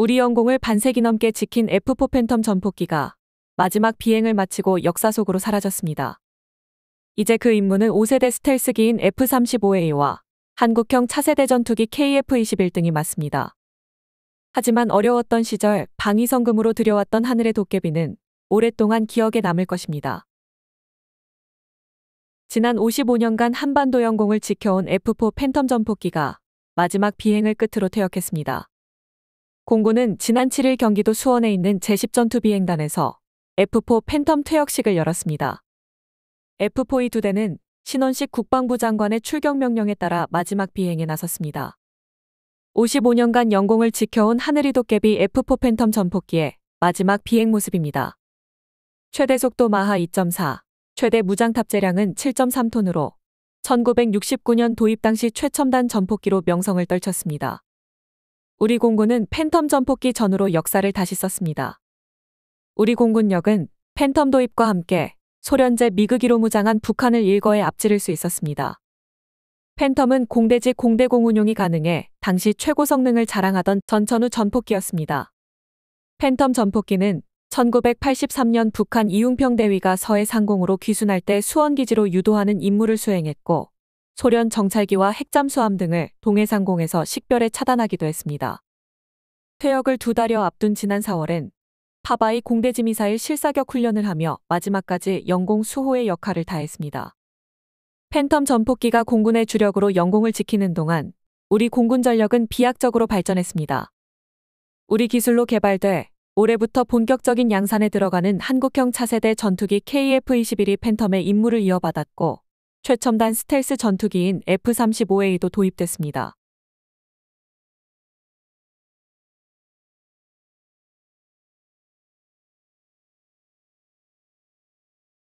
우리 영공을 반세기 넘게 지킨 F4 팬텀 전폭기가 마지막 비행을 마치고 역사 속으로 사라졌습니다. 이제 그 임무는 5세대 스텔스기인 F-35A와 한국형 차세대 전투기 KF-21 등이 맞습니다. 하지만 어려웠던 시절 방위성금으로 들여왔던 하늘의 도깨비는 오랫동안 기억에 남을 것입니다. 지난 55년간 한반도 영공을 지켜온 F4 팬텀 전폭기가 마지막 비행을 끝으로 퇴역했습니다. 공군은 지난 7일 경기도 수원에 있는 제10전투비행단에서 F4 팬텀 퇴역식을 열었습니다. f 4 2두 대는 신원식 국방부 장관의 출격 명령에 따라 마지막 비행에 나섰습니다. 55년간 영공을 지켜온 하늘이도깨비 F4 팬텀 전폭기의 마지막 비행 모습입니다. 최대 속도 마하 2.4, 최대 무장 탑재량은 7.3톤으로 1969년 도입 당시 최첨단 전폭기로 명성을 떨쳤습니다. 우리 공군은 팬텀 전폭기 전후로 역사를 다시 썼습니다. 우리 공군력은 팬텀 도입과 함께 소련제 미그기로 무장한 북한을 일거에 앞지를 수 있었습니다. 팬텀은 공대지 공대공 운용이 가능해 당시 최고 성능을 자랑하던 전천후 전폭기였습니다. 팬텀 전폭기는 1983년 북한 이웅평 대위가 서해 상공으로 귀순할 때 수원기지로 유도하는 임무를 수행했고 소련 정찰기와 핵잠수함 등을 동해상공에서 식별에 차단하기도 했습니다. 퇴역을 두 달여 앞둔 지난 4월엔 파바이 공대지 미사일 실사격 훈련을 하며 마지막까지 영공 수호의 역할을 다했습니다. 팬텀 전폭기가 공군의 주력으로 영공을 지키는 동안 우리 공군 전력은 비약적으로 발전했습니다. 우리 기술로 개발돼 올해부터 본격적인 양산에 들어가는 한국형 차세대 전투기 KF-21이 팬텀의 임무를 이어받았고 최첨단 스텔스 전투기인 F-35A도 도입됐습니다.